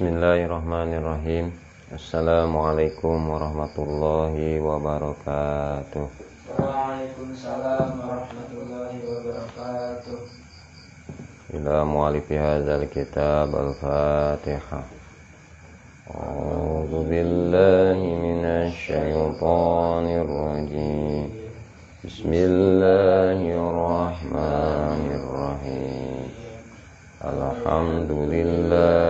Bismillahirrahmanirrahim Assalamualaikum warahmatullahi wabarakatuh Waalaikumsalam warahmatullahi wabarakatuh Ila mu'alifi hadzal kitab al-Fatihah A'udzu billahi minasy syaithanir rajim Bismillahirrahmanirrahim Alhamdulillah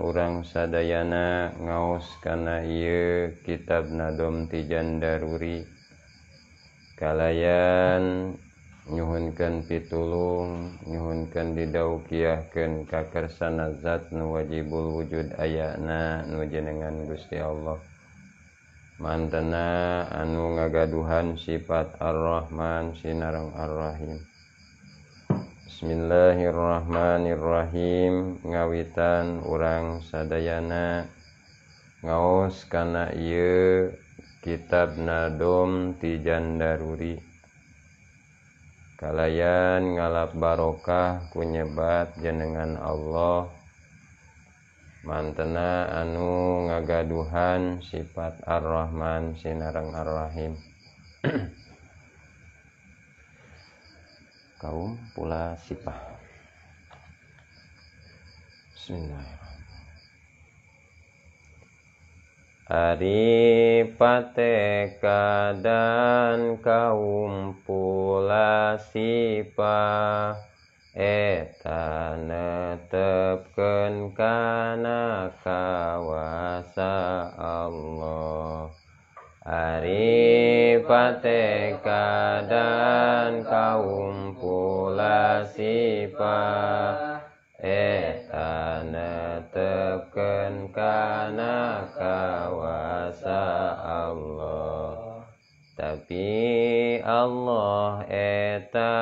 punya orang saddayana ngaauskana y kitab nadom tijan darurikalalayan nyhunkan pitulung nyhunkan diauukiahken kakar sanazat nuwajibul wujud ayana nujenengan Gusti Allah mantena anu ngagaduhan sifat ar-rahman Sinarrang ar-rohim Bismillahirrahmanirrahim ngawitan orang sadayana ngaus kana iya kitab nadom tijan daruri kalayan ngalap barokah kunyebat jenengan Allah mantena anu ngagaduhan sifat ar-Rahman sinarang ar-Rahim kaum pula sipah Bismillahirrahmanirrahim Ari pateka dan kaum pula sipa, Eta netepken kana kawasa Allah Ari pateka dan kaum pula sipa Eta netepken kana kawasa Allah Tapi Allah eta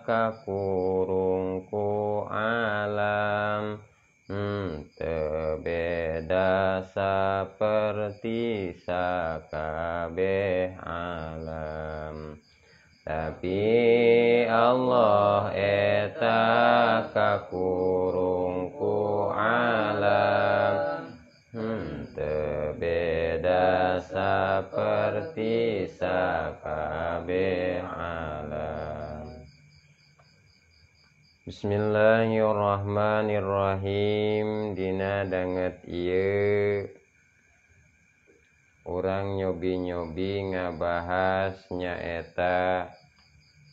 kakurungku alam Hmm, terbeda seperti sakabeh alam Tapi Allah eta kakurungku alam Hmm, terbeda seperti sakabeh alam Bismillahirrahmanirrahim Dina danget iye orang nyobi-nyobi ngabahas nyaeta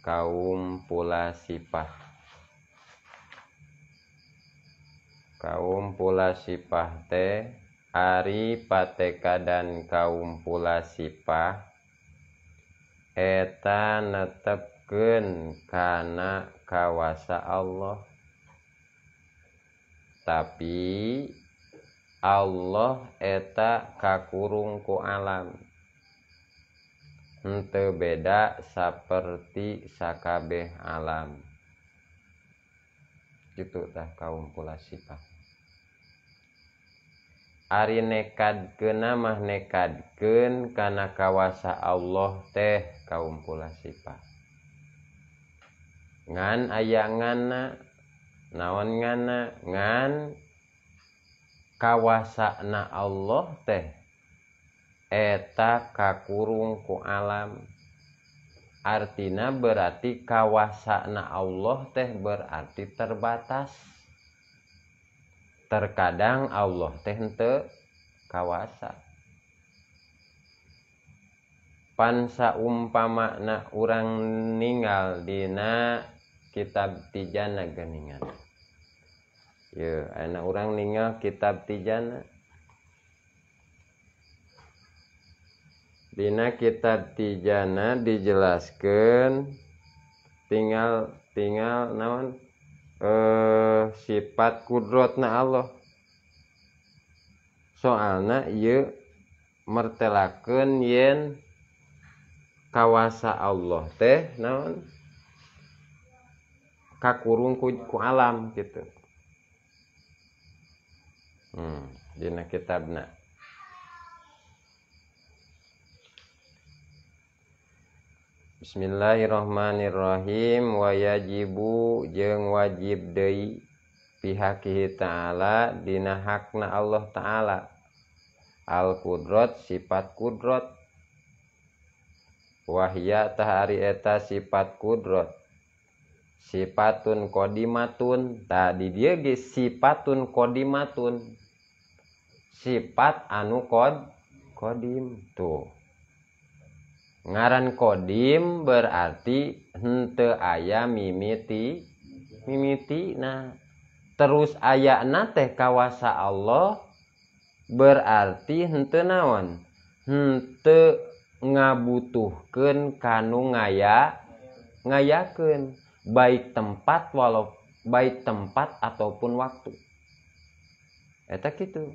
kaum pula sipah kaum pula sipah teh Ari pateka dan kaum pula sipah eta netep ken karena kawasa Allah tapi Allah eta kakurungku alam ente beda seperti sakabe alam Itu tah kaum pula sifat Ari nekad kena mah nekad ken karena kawasa Allah teh kaum pula sifat ayaangan naon nganangan kawasan na Allah teh eta kakurung ku alam artina berarti kawasan na Allah teh berarti terbatas terkadang Allah tehte kawasa pansa umpa makna kurang meninggaldina sih kitab Tijanakeningan y enak orang meninggal kitab tijana Hai Dina kitab Tijana dijelaskan tinggalting naon eh sifat kudrat na Allah Hai soal na yuk metellaken yen kawasa Allah teh naon kakurung ku, ku alam gitu hmm, dina kitabna Bismillahirrahmanirrahim wa yajibu jeung wajib deui pihaki ta'ala dina hakna Allah ta'ala al kudrot sifat kudrot wahya tahari eta sifat kudrot sipatun kodimatun tadi dia ge sipatun kodimatun sipat anu qd kodim tuh ngaran kodim berarti hente ayam mimiti mimiti nah terus ayana teh kawasa Allah berarti hente naon hente ngabutuhken kanung aya ngaya ketu baik tempat walau baik tempat ataupun waktu eta gitu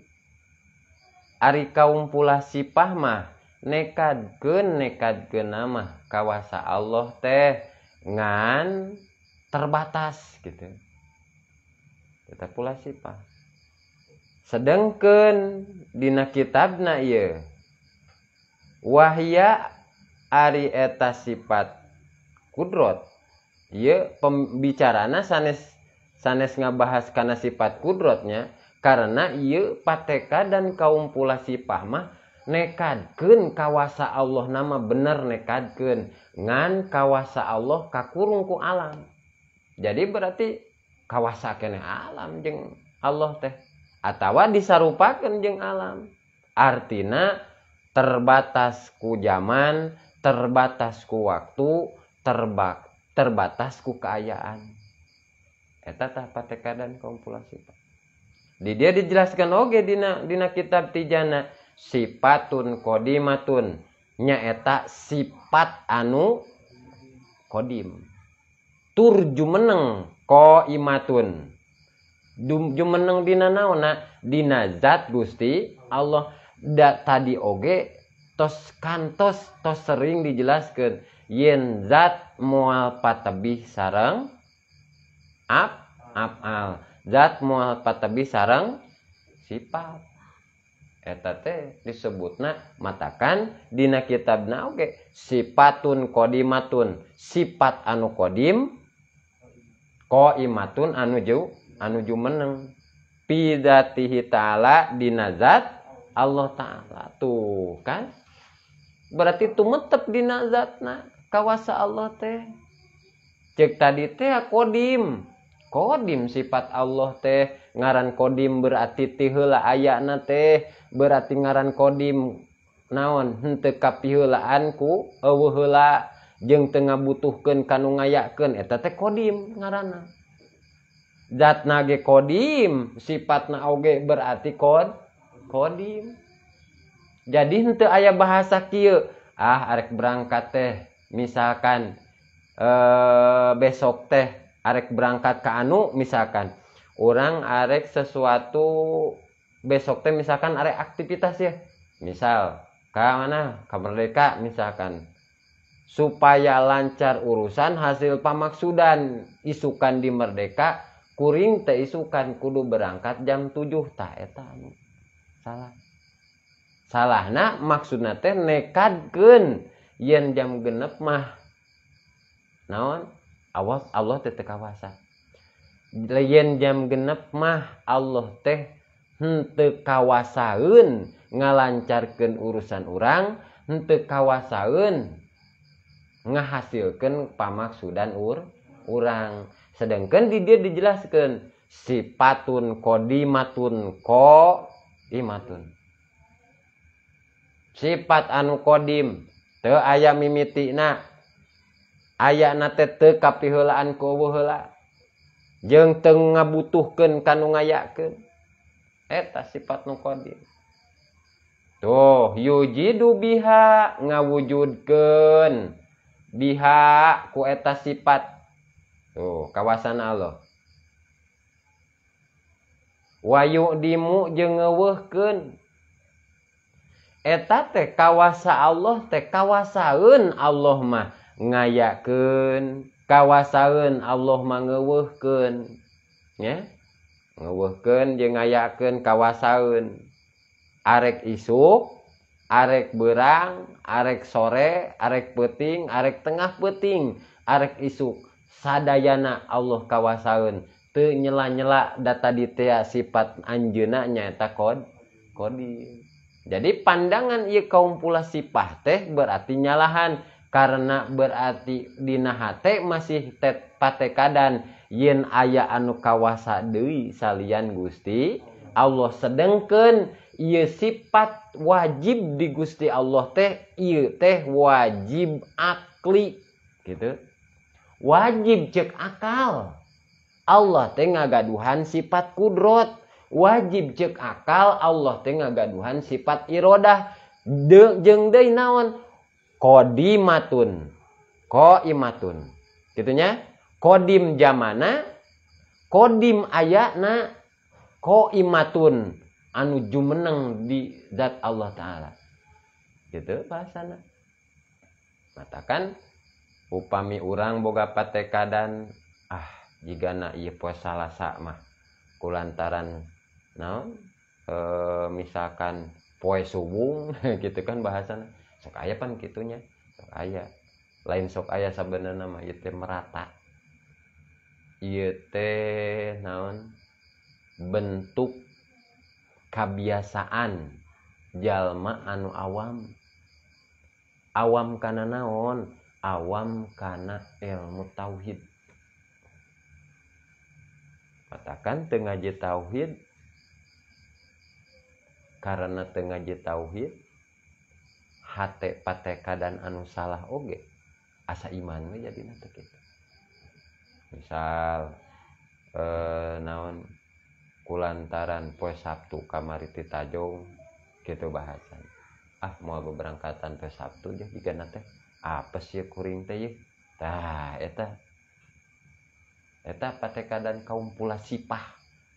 Ari kaumpula sipah mah nekad gen nekad genama kawasa Allah teh ngan terbatas gitu kita pula sipah sedangkan dina na iya wahya ari eta sifat kudrot Iya pembicarana sanes sanes ngabahas karena sifat kudrotnya karena ia pateka dan kaumpulasi pahmah nekadken kawasa Allah nama bener nekadken ngan kawasa Allah kakurungku alam jadi berarti kawasa kene alam jeng Allah teh atau disarupakan jeng alam artina terbatas ku zaman terbatas ku waktu terbak terbatas ku keayaan eta tah patekadan kompulasi di dia dijelaskan oge dina dina kitab tijana sifatun kodimatun eta sifat anu kodim turjumeneng imatun jumeneng dina naona dina zat gusti Allah da tadi oge tos kantos tos sering dijelaskan yin zat mual patebih sarang ap ap al zat mual patebih sarang sifat eta teh disebutna matakan dina kitabna oke sifatun kodimatun sifat anu kodim koimatun anu jau anu jumeneng pidatihi ta'ala dinazat Allah ta'ala tuh kan berarti tumetep dinazatna kawasa Allah teh cek tadi kodim kodim sifat Allah teh ngaran kodim berarti tila ayana teh berarti ngaran kodim naon hente kapankula je tengah butuh ke kanungkeneta teh kodim nga zat na kodim sifat nage berarti kod kodim jadi untuk ayaah bahasa Ky ah are berangkat teh misalkan eh, besok teh arek berangkat ke anu misalkan orang arek sesuatu besok teh misalkan arek aktivitas ya misal ke mana ke merdeka misalkan supaya lancar urusan hasil pamaksudan isukan di merdeka kuring teh isukan kudu berangkat jam 7 tak eta anu salah salah nak maksudnya teh nekat nekadkeun en jam genep mahon awas Allah tete kawasanen jam genep mah Allah teh hente kawasanhun ngalancarkan urusan urang ente kawasahun ngahasilkan pamaksudan ur urang sedangkan di dia dijelaskan sipatun qdim matun koun sifat anu Qdim ayam mimiti aya na tete kapaan kau je ngabutuhken kanungken eta sifat nu tuh yu bihak ngawujudkan bihak ku eta sifat tuh kawasan Allah wayu dimu jeken te kawasa Allah te kawasahun Allah mah ngayken kawasaun Allah mengewuken ya ngwukennjeken kawasahun arek isuk arek berang arek sore arek puting arek tengah puting arek isuk sadana Allah kawasahun te nyala-nyela data di tiak sifat anjunaknya takon ko Jadi pandangan ia kaum pula sipah teh berarti nyalahan karena berarti dinahate masih tet patekadan yen aya anu kawasa deui salian Gusti Allah sedengken ia sifat wajib di Gusti Allah teh iya teh wajib akli gitu wajib cek akal Allah teh ngagaduhan sifat kudrot wajib cek akal Allah tengah gaduhan sifat irodah de, jeng deui naon kodimatun koimatun gitunya kodim jamana kodim ko koimatun anu jumeneng di zat Allah taala gitu bahasana katakan, upami urang boga patekadan ah jika na iya puasa lasak mah kulantaran nah e, misalkan poe subung gitu kan bahasan sok aya pan kitunya sok aya lain sok aya sebenarnya nama itu merata teh naon bentuk kebiasaan jalma anu awam awam karena naon awam karena ilmu tauhid katakan tengah tauhid punya Tenji tauhid H patK dan ansalahge asa imanannya jadi kita misal eh, naonkullantaran Poe Sabtu kamar titajong ke bahasaan ah mua beberangkatan pe Sabtu jadi apaetaK dan kaum pulasippa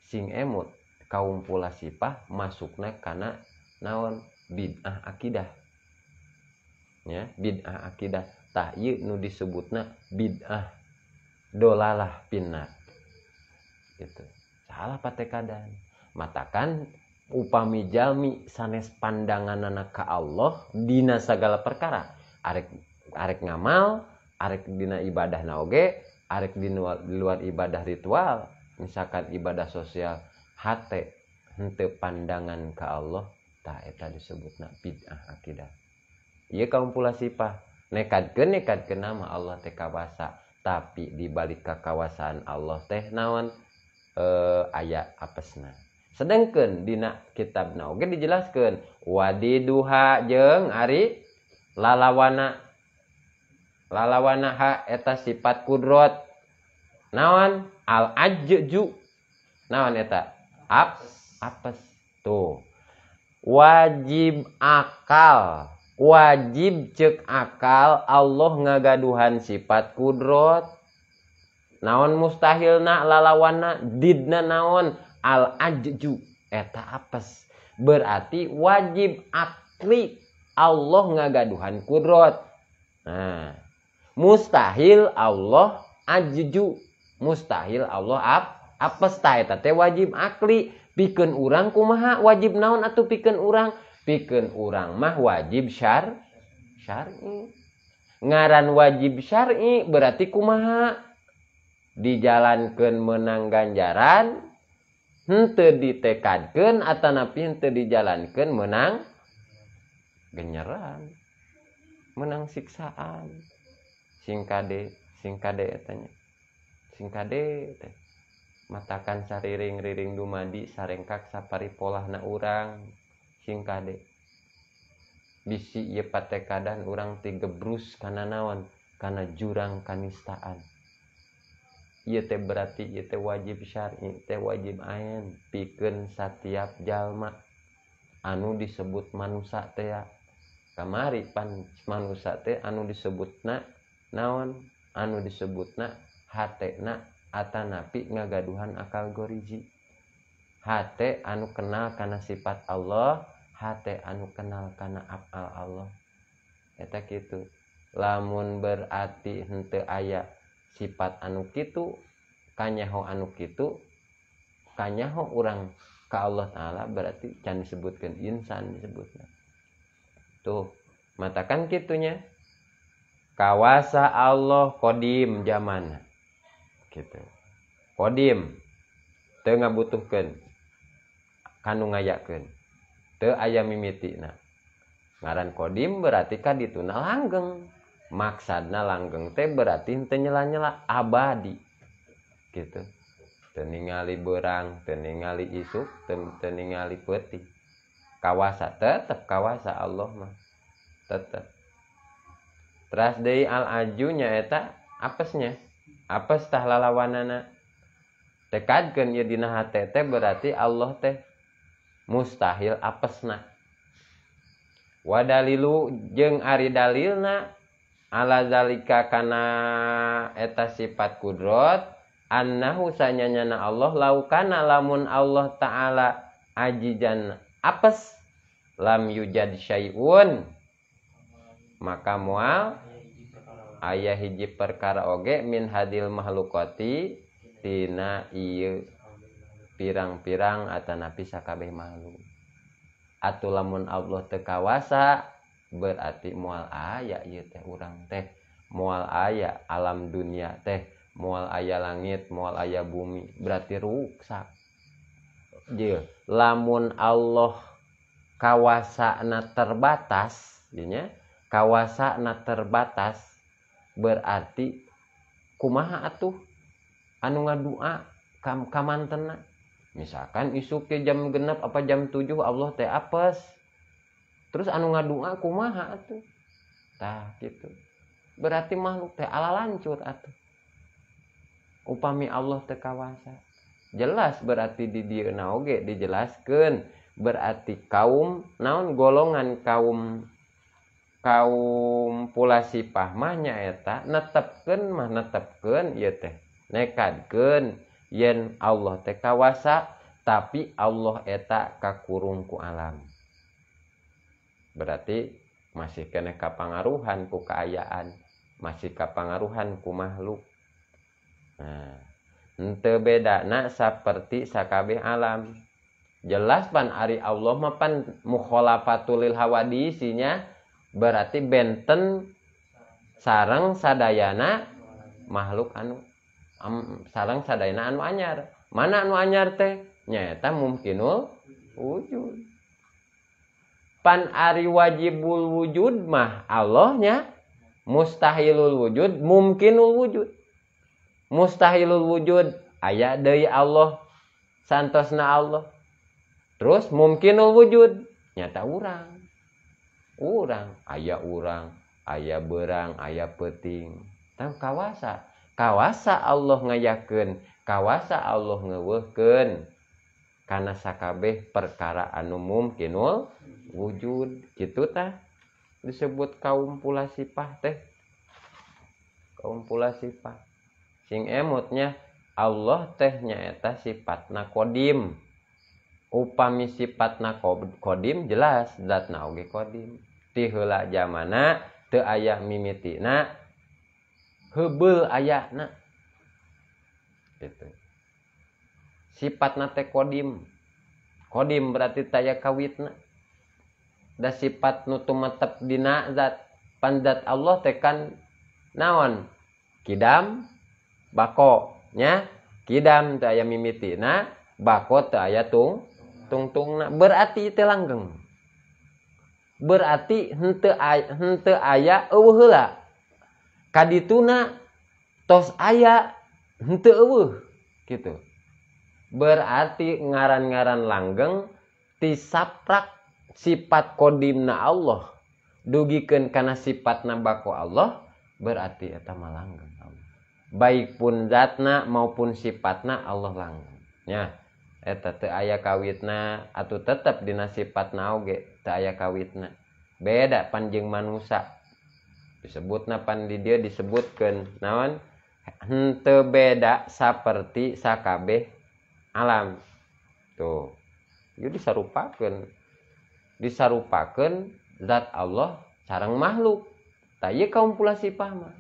sing emot kaum pula sifah masuknya karena naon bid'ah akidah ya bid'ah akidah tak nu disebutna bid'ah dolalah pinat itu salah patekadan matakan upami jalmi sanes pandangan anak ke Allah dina segala perkara arek arek ngamal arek dina ibadah naoge arek di luar, di luar ibadah ritual misalkan ibadah sosial hate hente pandangan ke Allah tak eta disebut nak bid'ah akidah iya pula pah nekat ke nekat ke nama Allah teh kawasa tapi dibalik ke kawasan Allah teh naon eh, ayat apesna sedangkan dina kitab na oke dijelaskan wadiduha jeng ari lalawana lalawana ha eta sifat kudrot naon al ajju naon eta ap apes tuh wajib akal wajib cek akal Allah ngagaduhan sifat kudrot naon lalawan lalawana didna naon al ajju eta apes berarti wajib akli Allah ngagaduhan kudrot nah mustahil Allah ajju mustahil Allah apa apa eta teh wajib akli pikeun urang kumaha wajib naon atau pikeun urang pikeun urang mah wajib syar syar'i ngaran wajib syar'i berarti kumaha dijalankan menang ganjaran henteu ditekadkeun atanapi henteu dijalankan menang genyeran menang siksaan singkade singkade etanya singkade matakansariring riring dumadi sarengngka sapari pola na urang singka de di si pateka dan urang tibrus karena nawan karena jurang kanistaan berarti wajib Sy wajib aya piken setiapjallma anu disebut manuaka kamaripan manu sat anu disebut na naon anu disebutnak hatnak napi ngagaduhan akal goriji H anu kenal karena sifat Allah H anu kenal karena akal Allah eta gitu lamun berarti hente aya sifat anu kitu kanyaho anu kitu kanyaho orang ke Allah Ta'ala berarti can disebutkan insan disebutnya tuh matakan kitunya kawasa Allah kodim zaman gitu kodim te ngabutuhkan kanu ngayakeun te aya mimitina ngaran kodim berarti kan dituna langgeng maksadna langgeng teh berarti henteu nyela-nyela abadi gitu teningali berang teningali isuk teningali peti kawasa tetap kawasa Allah mah tetap teras dari al aju eta apesnya apa setelah lalawanana tekadkan ya dina hati teh berarti Allah teh mustahil apesna wadalilu jeng ari dalilna ala zalika kana eta sifat kudrot annahu sanyanyana Allah laukana lamun Allah ta'ala ajijan apes lam yujad syai'un maka mual ayaah hiji perkara oge min hadil malukotitina pirang-pirang At napisakabeh makhluk Atuh lamun Allah ke kawasa berarti mual aya teh u teh mual aya alam dunia teh mual aya langit mual aya bumi berarti ruak lamun Allah kawasan na terbatas dinya kawasan na terbatas, berarti kumaha atuh anu ngadua kam kamantena misalkan isuk ke jam genap apa jam 7 Allah teh apes terus anu ngadua kumaha atuh tah gitu berarti makhluk teh ala lancur atuh upami Allah teh kawasa jelas berarti di dia naoge dijelaskan berarti kaum naon golongan kaum kaum pulasipah eta netepken mah netepken ya teh nekadken yen Allah teh kawasa tapi Allah eta kakurungku alam berarti masih kene kapangaruhan ku keayaan masih kapangaruhan ku makhluk nah ente seperti sakabe alam jelas pan ari Allah mapan mukholafatulil hawadisinya berarti benten sarang sadayana makhluk anu am, sarang sadayana anu anyar mana anu anyar teh nyata mungkinul wujud pan ari wajibul wujud mah Allahnya mustahilul wujud mungkinul wujud mustahilul wujud ayat dari Allah santosna Allah terus mungkinul wujud nyata orang ayaah urang aya berang aya peting tahu kawasa kawasa Allah ngayyaken kawasa Allah ngewuken karena sakkabeh perkaraan umumkinul wujud gitu ta disebut kaum pula sipa teh kaumpulla sifa sing emotnya Allah tehnya eta sifat nakodim upa mis sifat na q Qdim jelas dat nauge kodim ti heula jamana te ayah mimiti na mimitina heubel ayahna gitu na te kodim kodim berarti taya na da sifat nu tumetep dina zat panzat Allah tekan naon kidam bako nya kidam ayah mimiti na bako te aya tung tung tung na berarti te langgeng berarti hente ayah, aya eueuh heula kadituna tos aya hente eueuh gitu berarti ngaran-ngaran langgeng tisaprak sifat kodimna Allah dugikan karena sifat nabako Allah berarti etama langgeng baik pun zatna maupun sifatna Allah langgeng ya eta eh, teu aya kawitna atau tetap dinasipat naoge teu aya kawitna beda panjang manusia disebut napan di dia disebutkan naon hente beda seperti sakabeh alam tuh jadi disarupakeun disarupakeun zat Allah sarang makhluk taya kaumpulasi pama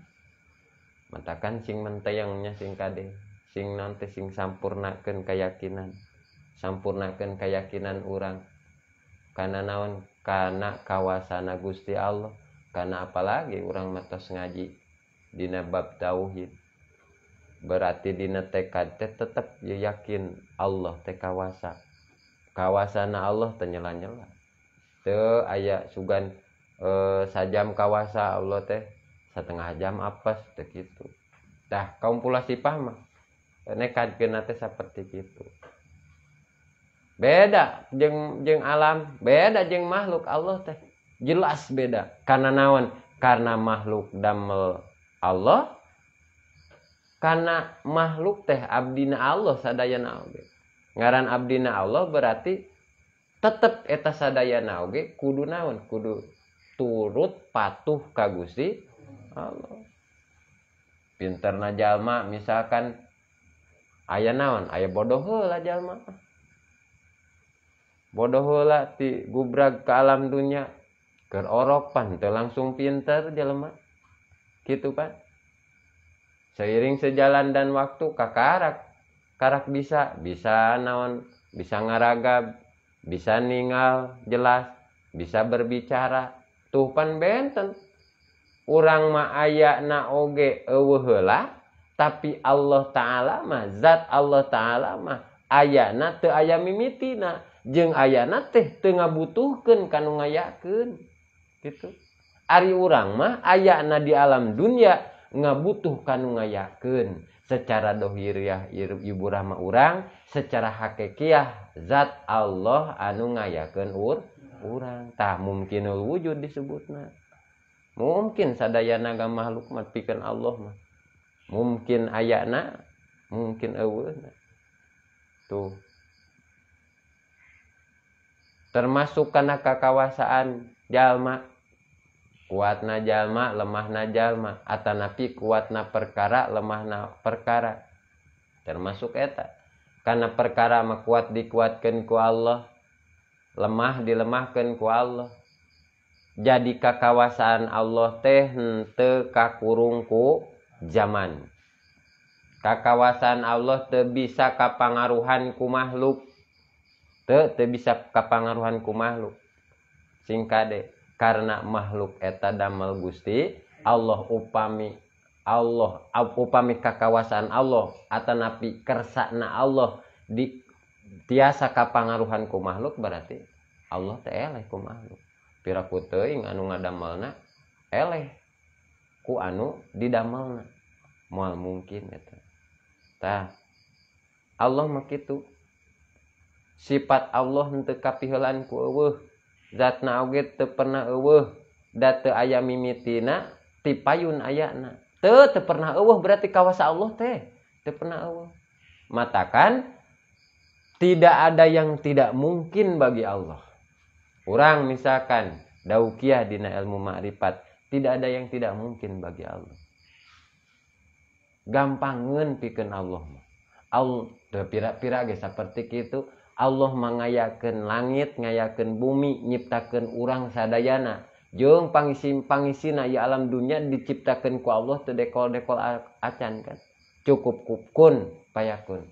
matakan sing mentayangnya sing kade sing nanti sing sampurnakan keyakinan sampurnakan keyakinan orang karena naon karena kawasana Gusti Allah karena apalagi orang matos ngaji dina bab tauhid berarti dina tekad teh tetap yakin Allah teh kawasa kawasana Allah tenyela-nyela te aya sugan e, sajam kawasa Allah teh setengah jam apa teh gitu dah kaum pula sipah mah nekad kena teh seperti gitu beda jeng jeng alam beda jeng makhluk Allah teh jelas beda karena naon karena makhluk damel Allah karena makhluk teh Abdina Allah sadaya nauge ngaran Abdina Allah berarti tetap eta sadaya nauge kudu naon kudu turut patuh kagusi Allah pinter jalma misalkan ayah naon ayah bodoh lah jalma bodohla ti gubrag ke alam dunia ke pan, te langsung pinter jelema gitu pan seiring sejalan dan waktu kakarak karak bisa bisa naon bisa ngaragab bisa ningal jelas bisa berbicara tuh pan benten orang ma ayak na oge eueuheula tapi Allah taala mah zat Allah taala mah ayana teu aya na jeng ayana teh tengah butuhkan kan ngayaken gitu Ari urang mah ayana di alam dunia nggak butuh kan secara dohiriah ibu rahma urang secara hakikiah zat Allah anu ngayakan ur urang tah mungkinul wujud disebutna mungkin sadaya naga makhluk mat pikan Allah mah mungkin ayana mungkin awena tuh termasuk karena kekawasan jalma kuat na jalma lemah na jalma atau napi kuat na perkara lemah na perkara termasuk eta karena perkara makuat dikuatkan ku Allah lemah dilemahkan ku Allah jadi kekawasan Allah teh te kakurungku zaman kekawasan Allah te bisa kapangaruhan ku makhluk bisa kapruhanku makhluk singkat deh karena makhluk eteta damel Gusti Allah upami Allah upami ka kawasan Allah atau nabi kersana Allah diasa kapangaruhuhanku makhluk berarti Allah telehku makhluk kuu mungkin Allah begitu sifat Allah tekapilan ku eueuh zatna oge teu pernah eueuh da teu aya mimitina ti payun ayana teu teu pernah eueuh berarti kawasa Allah teh teu pernah eueuh matakan tidak ada yang tidak mungkin bagi Allah orang misalkan daukiah dina ilmu Ma'rifat, tidak ada yang tidak mungkin bagi Allah gampangan pikan Allah Allah pira-pira seperti itu Allah mengayakan langit mengayakan bumi nyiptakan orang sadayana jeng pangisi pangisina ya alam dunia diciptakan ku Allah tu dekol dekol acan kan cukup kupkun payakun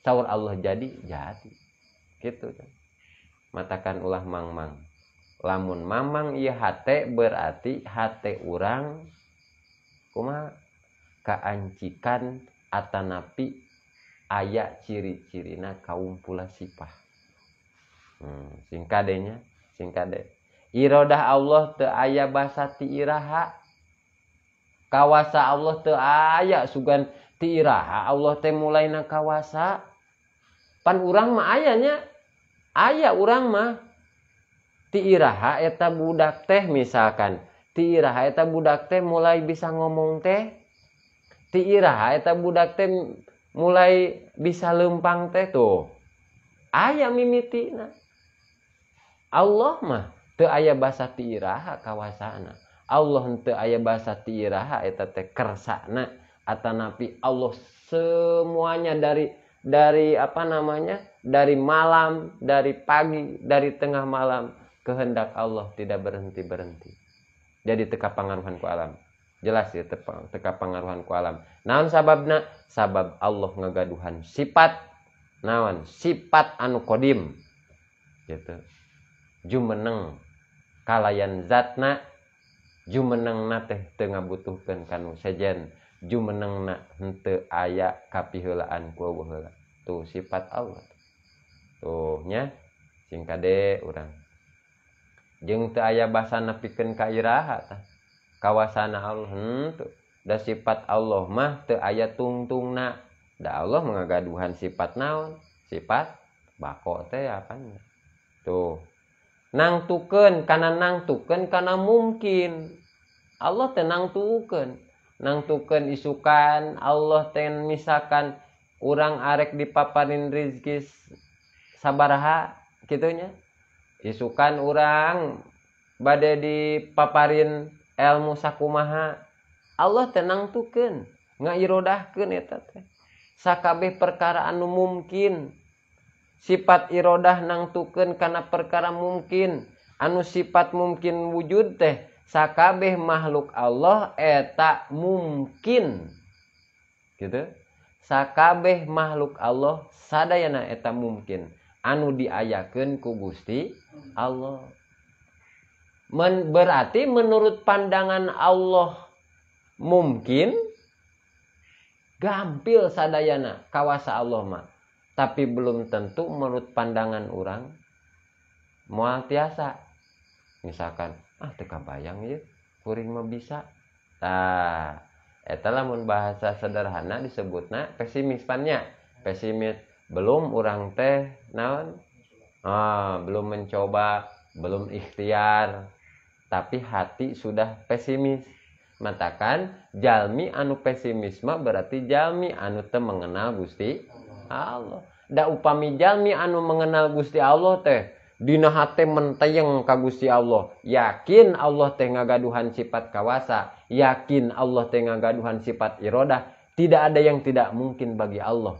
sahur Allah jadi jadi gitu kan matakan ulah mang mang lamun mamang iya hate berarti hate urang kuma keancikan atanapi ayat ciri cirinya kaum pula sipah hmm, singkadenya singkade irodah Allah te ayah basa ti iraha kawasa Allah te ayah sugan ti iraha Allah te mulai na kawasa pan urang mah ayahnya ayah urang mah ti iraha eta budak teh misalkan ti iraha eta budak teh mulai bisa ngomong teh ti iraha eta budak teh mulai bisa lempang teh tuh ayah nah Allah mah teu aya basa tiiraha kawasana Allah teu aya basa tiiraha eta teh kersana atanapi Allah semuanya dari dari apa namanya dari malam dari pagi dari tengah malam kehendak Allah tidak berhenti berhenti jadi teka pangaruhan ku alam jelas ya teka pengaruhan ku alam naon sababna sabab Allah ngagaduhan sifat naon sifat anu kodim gitu jumeneng kalayan zatna jumeneng na teh teu ngabutuhkeun kanu sejen jumeneng na henteu aya kapiheulaan ku tuh sifat Allah tuh nya sing kade urang jeung teu aya basa nepikeun ka iraha tah kawasan Allah hmm, dah sifat Allah mah te ayat tungtung nak, dah Allah mengagaduhan sifat naon sifat bako teh apa tuh tuken karena tuken karena mungkin Allah tenang tuken nang tuken isukan Allah ten misalkan kurang arek dipaparin rizki sabaraha gitunya isukan orang badai dipaparin elmu sakumaha Allah tenang tuken nggak irodah ke sakabehh perkara anu mungkin sifat irodah nang tuken karena perkara mungkin anu sifat mungkin wujud teh sakabeh makhluk Allah etak mungkin gitu sakabeh makhluk Allah sadayaana etam mungkin anu diyaken ku guststi Allah Men, berarti menurut pandangan Allah mungkin gampil sadayana kawasa Allah mah. Tapi belum tentu menurut pandangan orang mual tiasa. Misalkan, ah teka bayang ya, kuring mah bisa. Nah, etalah mun bahasa sederhana disebutnya pesimis pannya. Pesimis belum orang teh naon ah, belum mencoba belum ikhtiar tapi hati sudah pesimis matakan jalmi anu pesimisme berarti jalmi anu te mengenal Gusti Allah da upami jalmi anu mengenal Gusti Allah teh dina hate mentayeng ka Gusti Allah yakin Allah teh ngagaduhan sifat kawasa yakin Allah teh ngagaduhan sifat irodah tidak ada yang tidak mungkin bagi Allah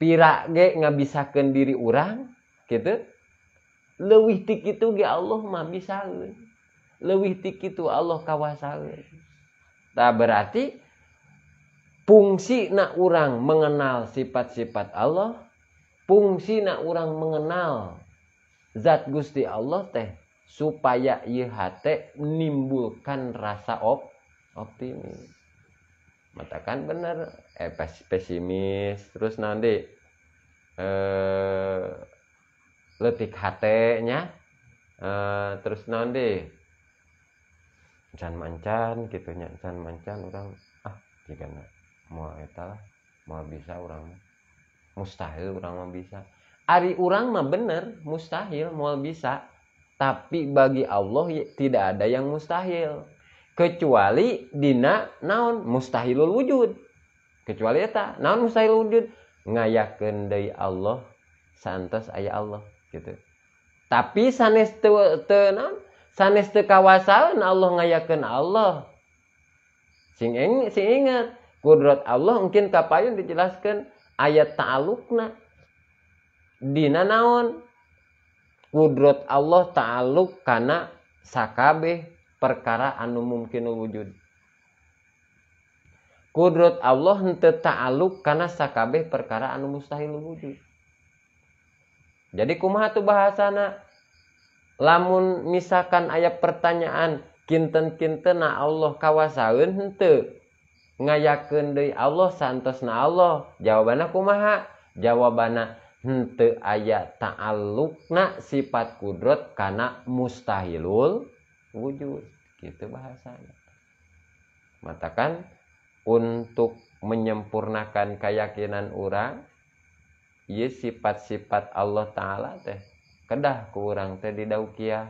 pira ge ngabisakeun diri orang, gitu leuwih ti kitu ge Allah mah bisa lebih tikitu Allah kawasan tak nah, berarti fungsi nak orang mengenal sifat-sifat Allah fungsi nak orang mengenal zat Gusti Allah teh supaya yht menimbulkan rasa op optimis matakan benar eh pesimis terus nanti eh letik hatenya eh, terus nanti can mancan gitu nya can mancan orang ah jika mau lah mau bisa orang mustahil orang mau bisa hari orang mah bener mustahil mau bisa tapi bagi Allah tidak ada yang mustahil kecuali dina naon mustahilul wujud kecuali eta naon mustahil wujud ngayakeun deui Allah santos aya Allah gitu tapi sanes teu te, sanes teu Allah ngayakan Allah sing ing, sing ingat kudrat Allah mungkin kapayun dijelaskan ayat ta'alukna dina naon kudrat Allah ta'aluk karena sakabeh perkara anu mungkin wujud kudrat Allah henteu ta'aluk karena sakabeh perkara anu mustahil wujud jadi kumaha tuh bahasana lamun misalkan ayat pertanyaan kinten-kinten na Allah kawasaun hente ngayaken dari Allah santos na Allah jawaban aku maha jawaban hente ayat na sifat kudrot karena mustahilul wujud gitu bahasanya matakan untuk menyempurnakan keyakinan orang ia sifat-sifat Allah Ta'ala teh kedah kurang teh di daukia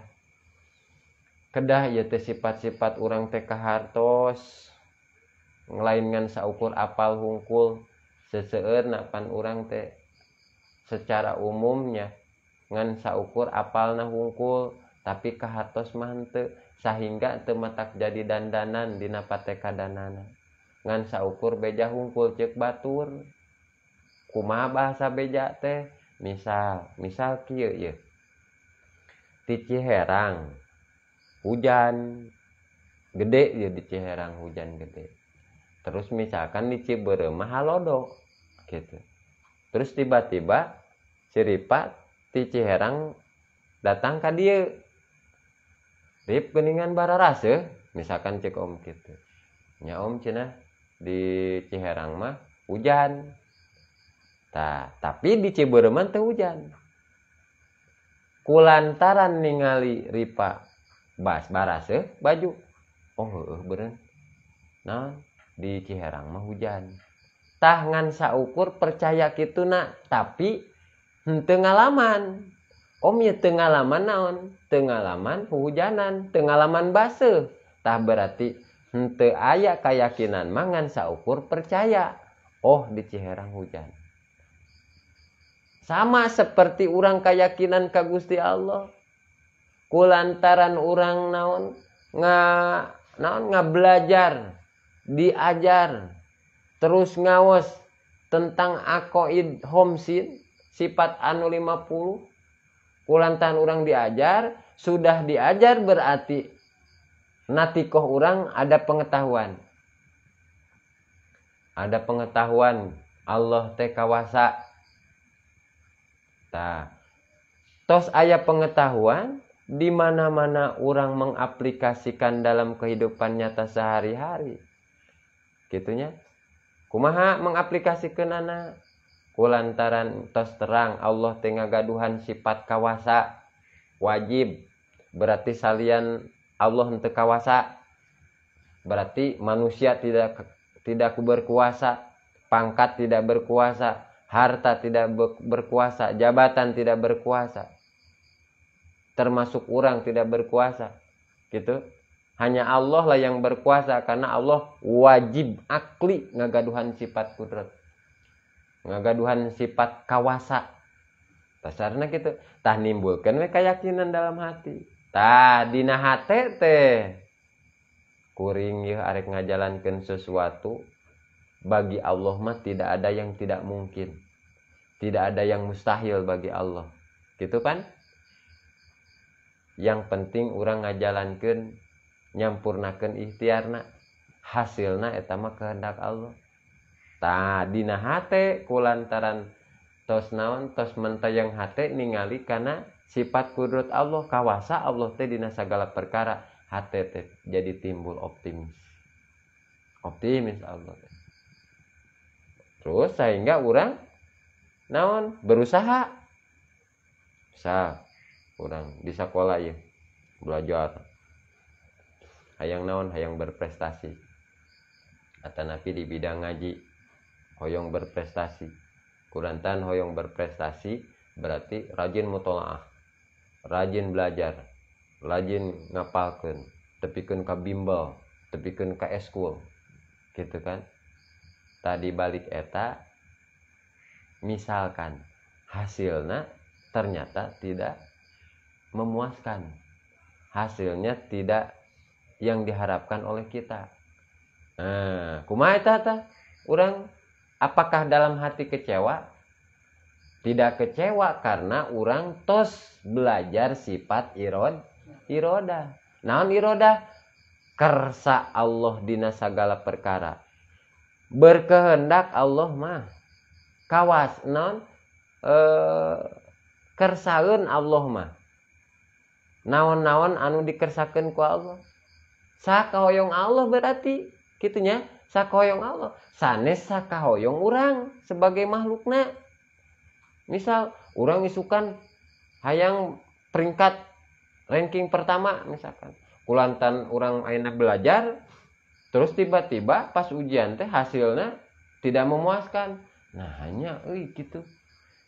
kedah ya teh sifat-sifat orang teh kehartos ngelainkan saukur apal hungkul seseur napan orang teh secara umumnya ngan saukur apal na hungkul tapi kehartos mante sehingga tematak jadi dandanan di napate kadanana ngan saukur beja hungkul cek batur kuma bahasa beja teh misal misal kia ya di Ciherang hujan gede ya di Ciherang hujan gede terus misalkan di Ciberemah halodo gitu terus tiba-tiba Ciripat di Ciherang datang ke dia Rip geningan bara rase misalkan cek om gitu ya om cina di Ciherang mah hujan Nah, tapi di Ciberem tuh hujan kulantaran ningali ripa bas barase eh, baju oh uh, beren nah di Ciherang mah hujan tah ngan saukur percaya gitu nak tapi henteu om ya teu naon hujanan teu base tah berarti ente ayak keyakinan mangan saukur percaya oh di Ciherang hujan sama seperti orang keyakinan ke Gusti Allah. Kulantaran orang naon nga naon nga belajar, diajar, terus ngawas tentang akoid homsin sifat anu 50 kulantaran orang diajar sudah diajar berarti natikoh orang ada pengetahuan ada pengetahuan Allah teh kawasa kita. Tos ayah pengetahuan di mana-mana orang mengaplikasikan dalam kehidupan nyata sehari-hari. Gitunya. Kumaha mengaplikasikan anak. Kulantaran tos terang Allah tengah gaduhan sifat kawasa. Wajib. Berarti salian Allah untuk kawasa. Berarti manusia tidak tidak berkuasa. Pangkat tidak berkuasa harta tidak berkuasa, jabatan tidak berkuasa, termasuk orang tidak berkuasa, gitu. Hanya Allah lah yang berkuasa karena Allah wajib akli ngagaduhan sifat kudrat, ngagaduhan sifat kawasa. Dasarnya gitu, tah nimbulkan we keyakinan dalam hati. Tah dina hate teh kuring ya arek ngajalankan sesuatu bagi Allah mah tidak ada yang tidak mungkin. Tidak ada yang mustahil bagi Allah. Gitu kan? Yang penting orang ngajalankan nyampurnakan ikhtiarna hasilna etama kehendak Allah. Tadi nah hate kulantaran tos naon tos mentayang hate ningali karena sifat kudrat Allah kawasa Allah teh dina segala perkara hate teh jadi timbul optimis. Optimis Allah teh terus sehingga orang naon berusaha bisa orang di sekolah ya belajar hayang naon hayang berprestasi atau napi di bidang ngaji hoyong berprestasi kurantan hoyong berprestasi berarti rajin mutolaah rajin belajar rajin ngapalkan tepikan ke bimbel tepikan ke eskul gitu kan tadi balik eta misalkan hasilnya ternyata tidak memuaskan hasilnya tidak yang diharapkan oleh kita nah, kumaha eta ta? orang apakah dalam hati kecewa tidak kecewa karena orang tos belajar sifat irod iroda naon iroda kersa Allah dina sagala perkara berkehendak Allah mah kawas non eh kersaun Allah mah naon-naon anu dikersakan ku Allah sakahoyong Allah berarti gitunya sakahoyong Allah sanes sakahoyong orang sebagai makhlukna misal orang isukan hayang peringkat ranking pertama misalkan kulantan orang aina belajar terus tiba-tiba pas ujian teh hasilnya tidak memuaskan nah hanya eh gitu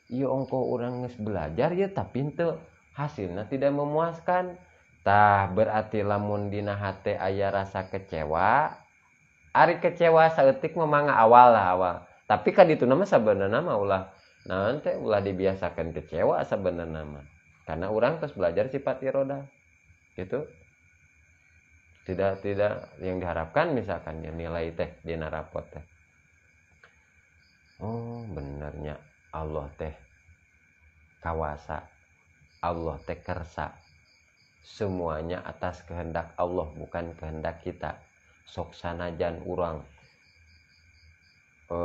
iya ongko orang nges belajar ya tapi itu hasilnya tidak memuaskan tah berarti lamun dina hati ayah rasa kecewa Ari kecewa seetik memang awal lah awal tapi kan itu nama sebenarnya nama ulah nah nanti ulah dibiasakan kecewa sebenarnya nama karena orang terus belajar sifat iroda gitu tidak tidak yang diharapkan misalkan ya nilai teh di narapot teh oh benernya Allah teh kawasa Allah teh kersa semuanya atas kehendak Allah bukan kehendak kita sok sanajan urang e,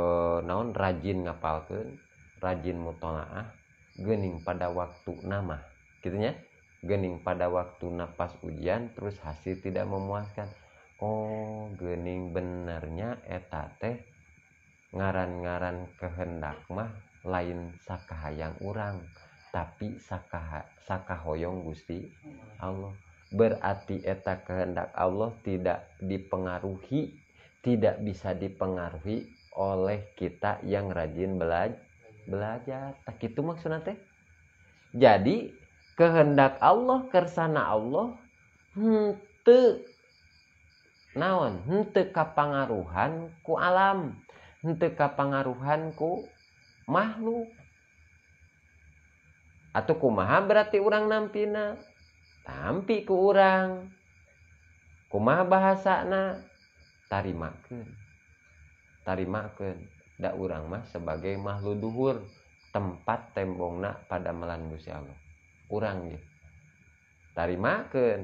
naon rajin ngapalkan rajin mutolaah gening pada waktu nama gitunya gening pada waktu napas ujian terus hasil tidak memuaskan Oh gening benernya eta teh ngaran-ngaran kehendak mah lain sakah yang urang tapi sakah sakahoyong Gusti Allah berarti eta kehendak Allah tidak dipengaruhi tidak bisa dipengaruhi oleh kita yang rajin belajar belajar tak itu maksudnya teh jadi kehendak Allah kersana Allah hente naon hente kapangaruhan ku alam hente kapangaruhan ku makhluk atau kumaha berarti orang nampina tampi ku orang kumaha bahasana tarimakeun tarimakeun dak orang mah sebagai makhluk duhur tempat tembongna pada melandusi Allah kurang gitu ya. tarimakan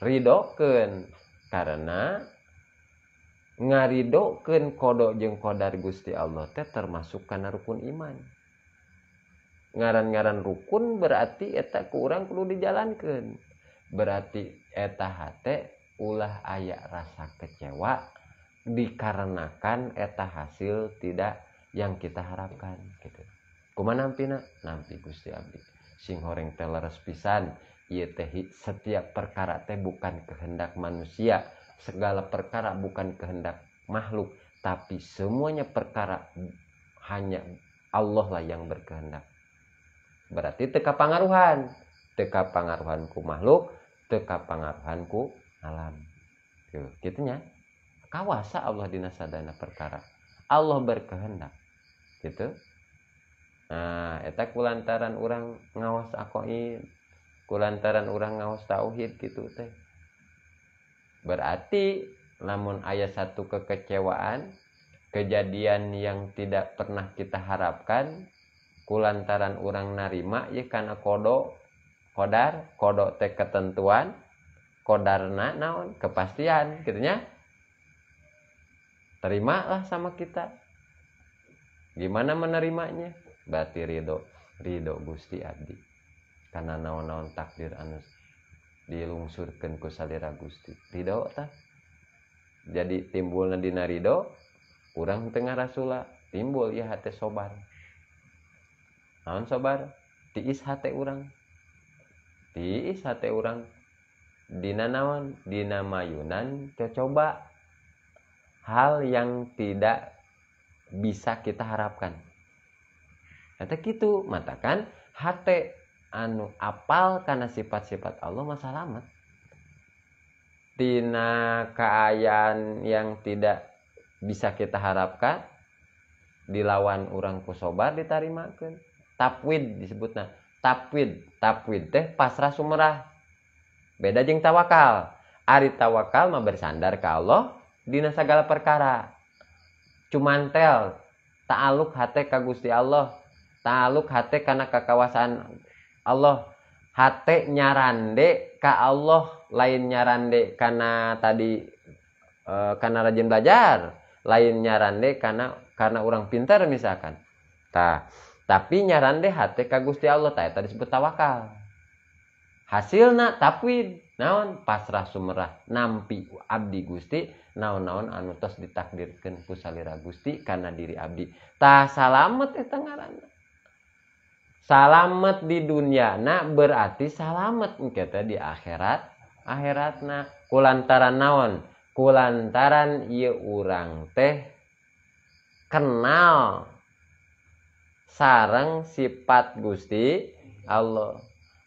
ken, karena ken kodok jeng kodar Gusti Allah teh termasuk karena rukun iman ngaran-ngaran rukun berarti eta kurang perlu dijalankan berarti eta hate ulah ayak rasa kecewa dikarenakan eta hasil tidak yang kita harapkan gitu kuman nak? nampi Gusti Abdi sing horeng pisan ia teh setiap perkara teh bukan kehendak manusia segala perkara bukan kehendak makhluk tapi semuanya perkara hanya Allah lah yang berkehendak berarti teka pengaruhan, teka pengaruhanku makhluk teka pengaruhanku alam gitu gitunya kawasa Allah dinasadana perkara Allah berkehendak gitu nah eta kulantaran orang ngawas akoid kulantaran orang ngawas tauhid gitu teh berarti namun ayat satu kekecewaan kejadian yang tidak pernah kita harapkan kulantaran orang narima ya karena kodo kodar kodo teh ketentuan kodarna naon kepastian gitunya terimalah sama kita gimana menerimanya berarti ridho ridho Gusti Abdi karena naon-naon takdir anus dilungsurkan ku salira Gusti ridho ta jadi timbul dina ridho kurang tengah rasula timbul ya hati sobar naon sobar tiis hati orang tiis hati orang dina naon dina mayunan coba hal yang tidak bisa kita harapkan kata gitu, matakan hati anu apal karena sifat-sifat Allah masa lama. Tina keayaan yang tidak bisa kita harapkan dilawan orang kusobar ditarimakan. Tapwid disebutnya. Tapwid, tapwid teh pasrah sumerah. Beda jeng tawakal. Ari tawakal mah bersandar ke Allah dina segala perkara. Cuman tel, ta'aluk hati ka Gusti Allah taluk hati karena kekawasan Allah hate nyarande ka Allah lain nyarande karena tadi e, karena rajin belajar lain nyarande karena karena orang pintar misalkan Ta tapi nyarande hati ka Gusti Allah tah tadi disebut tawakal hasilna takwid naon pasrah sumerah nampi abdi Gusti naon-naon anu tos ditakdirkeun Gusti karena diri abdi tak salamet itu ngaranna salamet di dunia nak berarti salamet kita di akhirat akhirat nak kulantaran naon kulantaran ia urang teh kenal sarang sifat Gusti Allah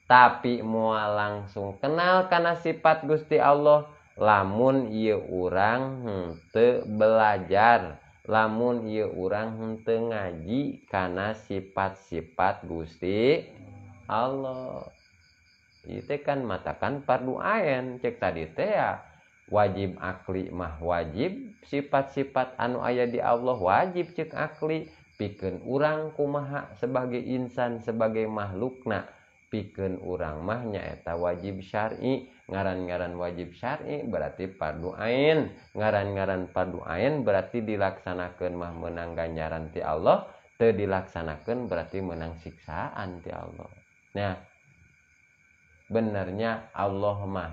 tapi mua langsung kenal karena sifat Gusti Allah lamun ia urang te belajar si lamun ia orangrangjikana sifat-sifat gustik Allah kan matakan pardu aya cek tadi ya wajib ali mah wajib sifat-sifat anu ayah di Allah wajib cek ali piken urangku maha sebagai insan sebagai makhlukna piken urang mahnya eta wajib sy' ngaran-garan wajib Syari berarti padu Ain ngaran-garan padu Ain berarti dilaksanakan mah menang ganjaran ti Allah te dilaksanakan berarti menang siksaan ti Allah nah benernya Allah mah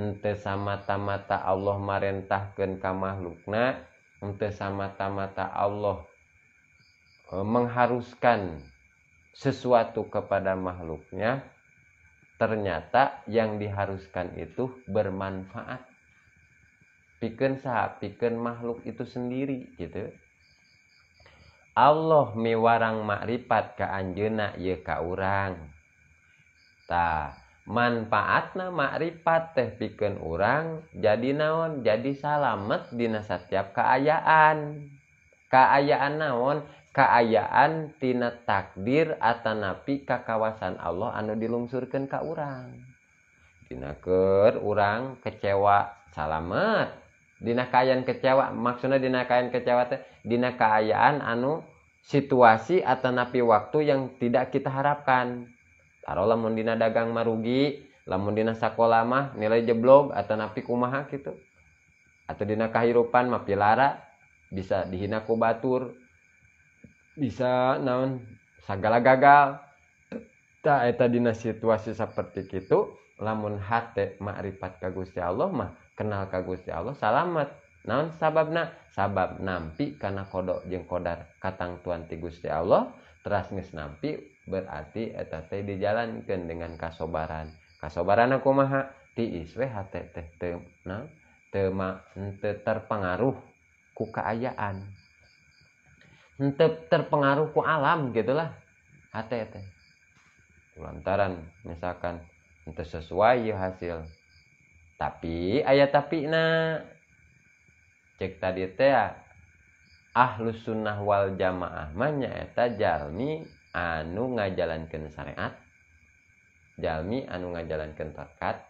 ente sama-tamata Allah merentahkan ka makhlukna ente sama-tamata Allah e, mengharuskan sesuatu kepada makhluknya ternyata yang diharuskan itu bermanfaat pikir sah pikir makhluk itu sendiri gitu Allah miwarang makrifat ke anjena ya ka orang ta manfaatna makrifat teh pikir orang jadi naon jadi salamet dina setiap keayaan keayaan naon keayaantinana takdir Atanapi kakawasan Allah and dilumsurkan ke urang dinaker orangrang kecewa salam Di kayan kecewa maksudnya dinka kecewa Dina keayaan anu situasi anapi waktu yang tidak kita harapkan taruh lamundina dagang marugi lamundina sako lama nilai jeblob anapi kumaha gitu atau Dina kahi rupan mabil La bisa dihina aku batur di bisa naon segala gagal tak eta dina situasi seperti itu lamun hate makrifat ka Gusti Allah mah kenal ka Gusti Allah selamat. naon sababna sabab nampi karena kodok jeng kodar katang tuan ti Gusti Allah teras geus nampi berarti eta teh dijalankeun dengan kasobaran kasobaran aku maha ti iswe hate teh teu nah terpengaruh ku keayaan ente terpengaruh ku alam gitulah hati hati lantaran misalkan ente sesuai ya hasil tapi ayat tapi na cek tadi teh ya ahlus sunnah wal jamaah manya eta jalmi anu ngajalankan syariat jalmi anu ngajalankan terkat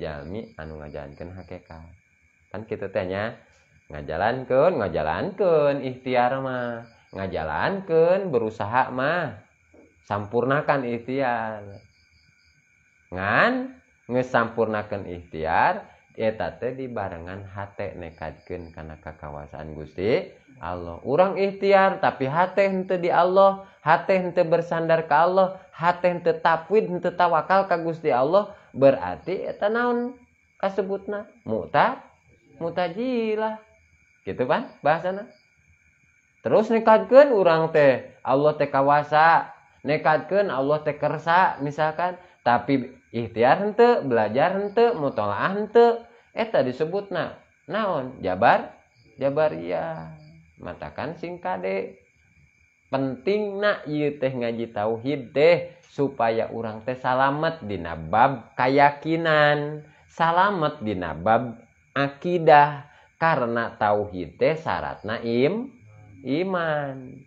jalmi anu ngajalankan hakikat kan kita tanya ngajalankan ngajalankan ikhtiar mah ngajalankan berusaha mah sampurnakan ikhtiar ngan ngesampurnakan ikhtiar eta teh dibarengan hate nekadkeun kana kakawasan Gusti Allah. Urang ikhtiar tapi hate henteu di Allah, hate henteu bersandar ke Allah, hate henteu tafwid henteu tawakal ka Gusti Allah, berarti eta naon kasebutna? Muta mutajilah. Gitu kan bahasana? terus nekatkan orang teh Allah teh kawasa nekatkan Allah teh kersa misalkan tapi ikhtiar hente belajar hente mutolaah hente eta disebut nah naon jabar jabariyah matakan sing kade penting nak ieu teh ngaji tauhid teh supaya orang teh salamet dina bab keyakinan, salamet dina bab akidah karena tauhid teh syaratna im iman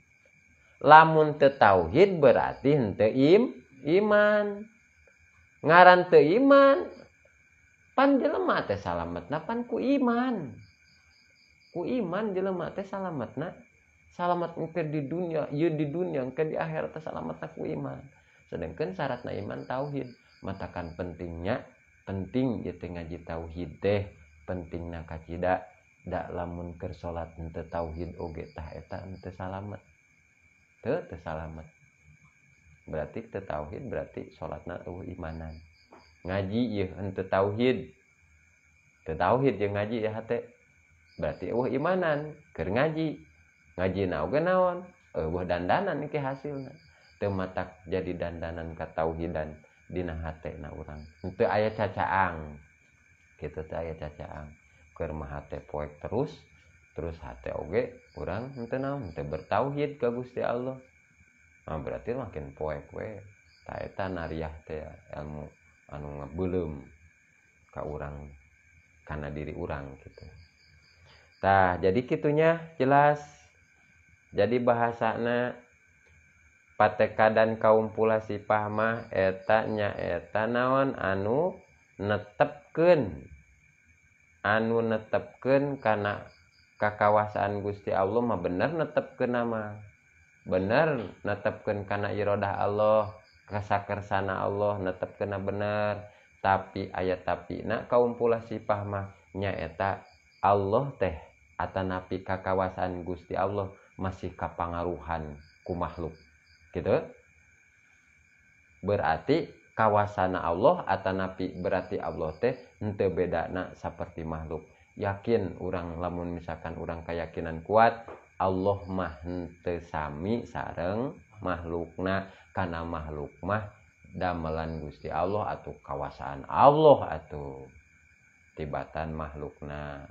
lamun te tauhid berarti hente im iman ngaran te iman pan jelema teh salametna pan ku iman ku iman jelema teh salametna salamat engke di dunia ieu di dunia engke di akhirat teh salametna ku iman sedangkan syaratna iman tauhid matakan pentingnya penting ieu ngaji tauhid teh pentingna kacida Tak lamun ker salat ente tauhid oge tah eta ente salamet teu teu salamet berarti teu tauhid berarti salatna eueuh imanan ngaji ieu ente tauhid teu tauhid jeung ngaji ya hate berarti eueuh imanan keur ngaji ngaji na oge naon eueuh dandanan ke hasilna Te matak jadi dandanan ka dan dina hate na urang henteu aya cacaang kitu te aya cacaang ke hate poek terus terus HT oge kurang ente nam ente bertauhid ke Gusti Allah nah berarti makin poek we taeta nariah teh ilmu anu ngebelum ke orang karena diri orang gitu Nah, jadi kitunya jelas jadi bahasana pateka dan kaumpulasi pahmah etanya etanawan eta naon anu netepken anu netepken karena kakawasan Gusti Allah mah bener netepken nama bener netepken karena irodah Allah kesakersana Allah netep kena bener tapi ayat tapi nak kaum pula sipah mah nyaeta Allah teh atanapi kakawasan Gusti Allah masih kapangaruhan ku makhluk gitu berarti kawasana Allah atau nabi berarti Allah teh ente nak seperti makhluk yakin orang lamun misalkan orang keyakinan kuat Allah mah ente sami sareng makhlukna karena makhluk mah damelan Gusti Allah atau kawasan Allah atau tibatan makhlukna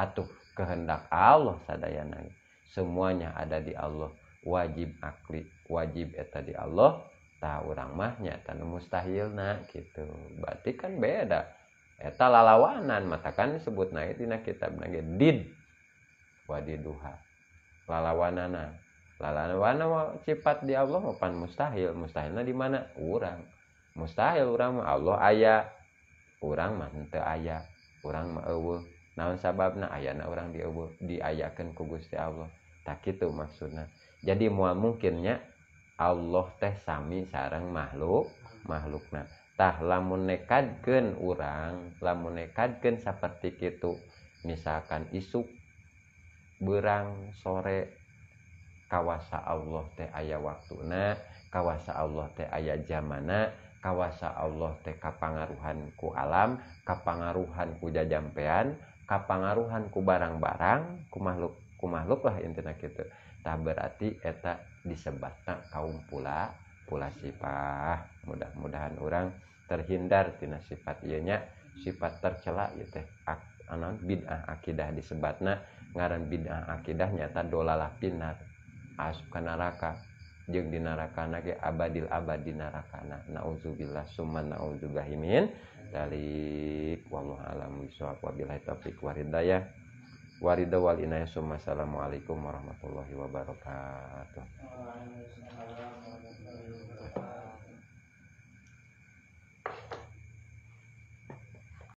atau kehendak Allah sadayana semuanya ada di Allah wajib akli wajib eta di Allah ta orang mah nyata mustahil na gitu berarti kan beda eta lalawanan matakan sebut naik tina kitab nage did wadi duha lalawanana lalawana cepat di Allah mapan mustahil mustahilnya di mana urang mustahil urang mah Allah ayah urang mah henteu ayah urang mah eueuh naon sababna ayana orang di diayakeun ku Gusti Allah tak itu maksudnya jadi mual mungkinnya Allah tehsami sareng makhluk makhluk natah lamunad gen orangrang lamunad seperti itu misalkan isuk berangsore kawasa Allah teh ayah waktu nah kawasa Allah Te ayah ja mana kawasa Allah TK pangaruhanku alam kappangruhuhan kuda jampean kappanggarruhuhan ku barang-barang ku makhlukku makhluk lah internet gitu Tak berarti eta disebatna kaum pula pula sifat mudah-mudahan orang terhindar tina sifat ianya sifat tercela ya teh anon bid'ah akidah disebatna ngaran bid'ah akidah nyata dolalah pinar asup ke neraka Jeng di neraka nake abadil abad di narakana nauzubillah summa nauzubillahi dari dalik wallahu alam bisawab wabillahi taufiq waridayah waridho wal inayah assalamualaikum warahmatullahi wabarakatuh